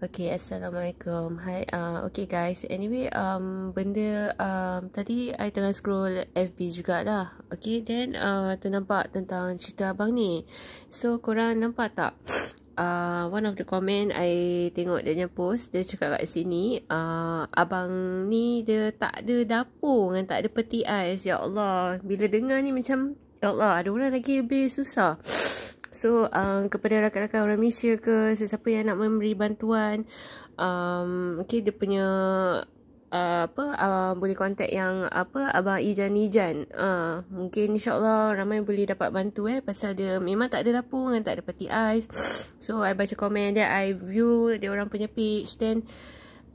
Okay, Assalamualaikum. Hi, uh, okay guys. Anyway, um, benda um, tadi I tengah scroll FB jugalah. Okay, then uh, ternampak tentang cerita abang ni. So, korang nampak tak? Uh, one of the comment I tengok dia post, dia cakap kat sini, uh, abang ni dia tak ada dapur dengan tak ada peti ais. Ya Allah, bila dengar ni macam, Ya Allah, ada orang lagi lebih susah. So um, kepada rakan-rakan orang Malaysia ke Sesiapa yang nak memberi bantuan um, Okay dia punya uh, apa uh, boleh contact yang apa abang Ijan Ijan uh, mungkin insyaallah ramai boleh dapat bantu eh pasal dia memang tak ada dapur dan tak ada peti ais so i baca komen dia i view dia orang punya page then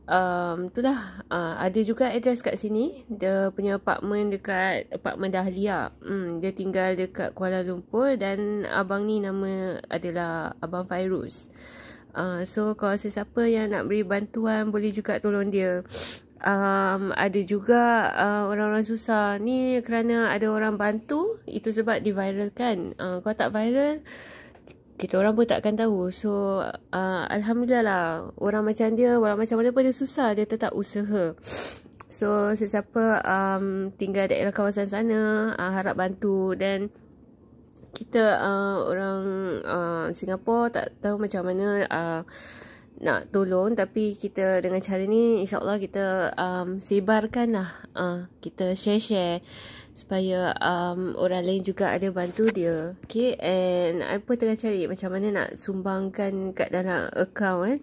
um, itulah uh, ah, ada juga address kat sini dia punya apartment dekat apartment Dahlia lah. hmm, dia tinggal dekat Kuala Lumpur dan abang ni nama adalah abang Fairuz Uh, so kalau sesiapa yang nak beri bantuan boleh juga tolong dia. Um, ada juga uh, orang-orang susah ni kerana ada orang bantu itu sebab diviralkan. Uh, kalau tak viral uh, kita orang pun takkan tahu. So uh, alhamdulillah lah orang macam dia orang macam mana pun dia susah dia tetap usaha. So sesiapa um, tinggal daerah kawasan sana uh, harap bantu dan kita uh, orang uh, Singapura tak tahu macam mana uh, nak tolong tapi kita dengan cara ni insyaallah kita um lah uh, kita share-share supaya um orang lain juga ada bantu dia okay and apa tengah cari macam mana nak sumbangkan kat dalam account eh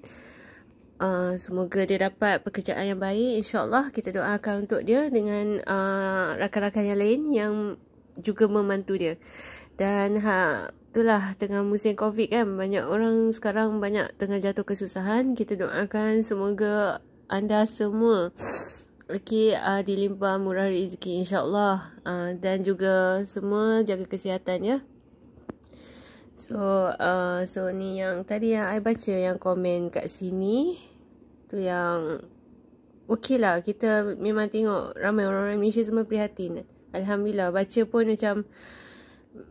Uh, semoga dia dapat pekerjaan yang baik insyaallah kita doakan untuk dia dengan uh, rakan-rakan yang lain yang juga membantu dia dan ha, itulah tengah musim covid kan banyak orang sekarang banyak tengah jatuh kesusahan kita doakan semoga anda semua okay uh, ah, dilimpah murah rezeki insyaallah uh, dan juga semua jaga kesihatan ya so uh, so ni yang tadi yang I baca yang komen kat sini tu yang okay lah kita memang tengok ramai orang-orang Malaysia semua prihatin alhamdulillah baca pun macam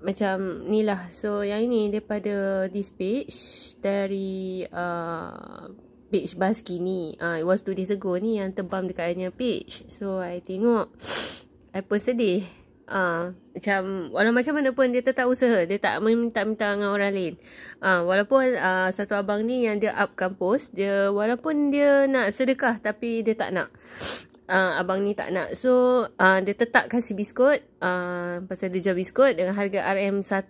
macam ni lah so yang ini daripada this page dari uh, page bas ni uh, it was two days ago ni yang terbang dekat dia page so I tengok I pun sedih uh, macam walaupun macam mana pun dia tetap usaha dia tak minta-minta dengan orang lain uh, walaupun uh, satu abang ni yang dia up kampus dia walaupun dia nak sedekah tapi dia tak nak uh, abang ni tak nak. So, uh, dia tetap kasih biskut. Uh, pasal dia jual biskut dengan harga RM1.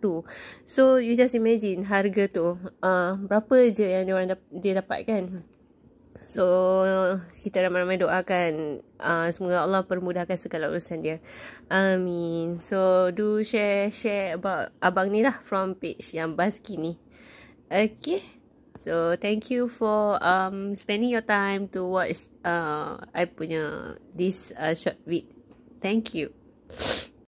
So, you just imagine harga tu. Uh, berapa je yang dia, orang dap- dia dapat kan? So, kita ramai-ramai doakan. Uh, semoga Allah permudahkan segala urusan dia. Amin. So, do share share about abang ni lah from page yang Baski ni. Okay. So thank you for um spending your time to watch uh I punya this uh, short vid. Thank you.